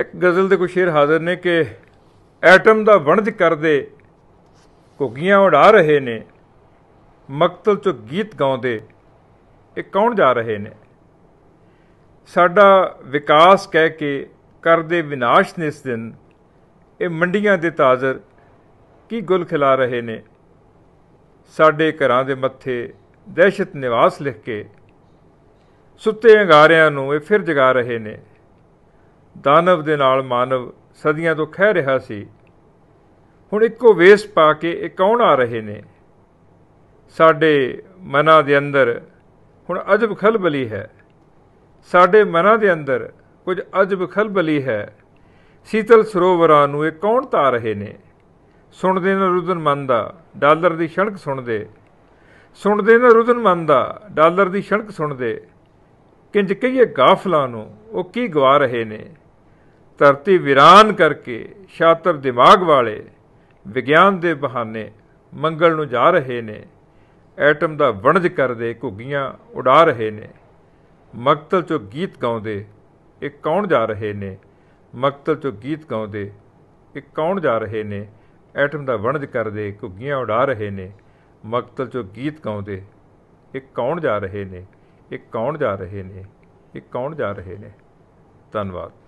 ਇੱਕ ਗਜ਼ਲ ਦੇ ਕੁਝ ਸ਼ੇਰ ਹਾਜ਼ਰ ਨੇ ਕਿ ਐਟਮ ਦਾ ਵਣਜ ਕਰਦੇ ਘੁੱਗੀਆਂ ਉਡਾ ਰਹੇ ਨੇ ਮਕਤਲ ਚ ਗੀਤ ਗਾਉਂਦੇ ਇਹ ਕੌਣ ਜਾ ਰਹੇ ਨੇ ਸਾਡਾ ਵਿਕਾਸ ਕਹਿ ਕੇ ਕਰਦੇ ਵਿਨਾਸ਼ ਨੇ ਇਸ ਦਿਨ ਇਹ ਮੰਡੀਆਂ ਦੇ ਤਾਜ਼ਰ ਕੀ ਗੁਲ ਖਿਲਾ ਰਹੇ ਨੇ ਸਾਡੇ ਘਰਾਂ ਦੇ ਮੱਥੇ ਦਹਿਸ਼ਤ ਨਿਵਾਸ ਲਿਖ ਕੇ ਸੁੱਤੇ ਅੰਗਾਰਿਆਂ ਨੂੰ ਇਹ ਫਿਰ ਜਗਾ ਰਹੇ ਨੇ ਦਾਨਵ ਦੇ ਨਾਲ ਮਾਨਵ ਸਦੀਆਂ ਤੋਂ ਖਹਿ ਰਿਹਾ ਸੀ ਹੁਣ ਇੱਕੋ ਵੇਸ ਪਾ ਕੇ ਇਹ ਕੌਣ ਆ ਰਹੇ ਨੇ ਸਾਡੇ ਮਨਾਂ ਦੇ ਅੰਦਰ ਹੁਣ ਅਜਬ ਖਲਬਲੀ ਹੈ ਸਾਡੇ ਮਨਾਂ ਦੇ ਅੰਦਰ ਕੁਝ ਅਜਬ ਖਲਬਲੀ ਹੈ ਸੀਤਲ ਸਰੋਵਰਾਂ ਨੂੰ ਇਹ ਕੌਣ ਤਾ ਰਹੇ ਨੇ ਸੁਣਦੇ ਨੇ ਰੁਦਨ ਮਨ ਦਾ ਡਾਲਰ ਦੀ ਛਣਕ ਸੁਣਦੇ ਸੁਣਦੇ ਨੇ ਰੁਦਨ ਮਨ ਦਾ ਡਾਲਰ ਦੀ ਛਣਕ ਸੁਣਦੇ ਕਿੰਜ ਕਹੀਏ ਗਾਫਲਾਂ ਨੂੰ ਉਹ ਕੀ ਗਵਾ ਰਹੇ ਨੇ ਧਰਤੀ ਵਿਰਾਨ ਕਰਕੇ ਸ਼ਾਤਰ ਦਿਮਾਗ ਵਾਲੇ ਵਿਗਿਆਨ ਦੇ ਬਹਾਨੇ ਮੰਗਲ ਨੂੰ ਜਾ ਰਹੇ ਨੇ ਐਟਮ ਦਾ ਵਣਜ ਕਰਦੇ ਘੁੱਗੀਆਂ ਉਡਾ ਰਹੇ ਨੇ ਮਕਤਲ ਚੋ ਗੀਤ ਗਾਉਂਦੇ ਇਹ ਕੌਣ ਜਾ ਰਹੇ ਨੇ ਮਕਤਲ ਚੋ ਗੀਤ ਗਾਉਂਦੇ ਇਹ ਕੌਣ ਜਾ ਰਹੇ ਨੇ ਐਟਮ ਦਾ ਵਣਜ ਕਰਦੇ ਘੁੱਗੀਆਂ ਉਡਾ ਰਹੇ ਨੇ ਮਕਤਲ ਚੋ ਗੀਤ ਗਾਉਂਦੇ ਇਹ ਕੌਣ ਜਾ ਰਹੇ ਨੇ ਇਹ ਕੌਣ ਜਾ ਰਹੇ ਨੇ ਇਹ ਕੌਣ ਜਾ ਰਹੇ ਨੇ ਧੰਨਵਾਦ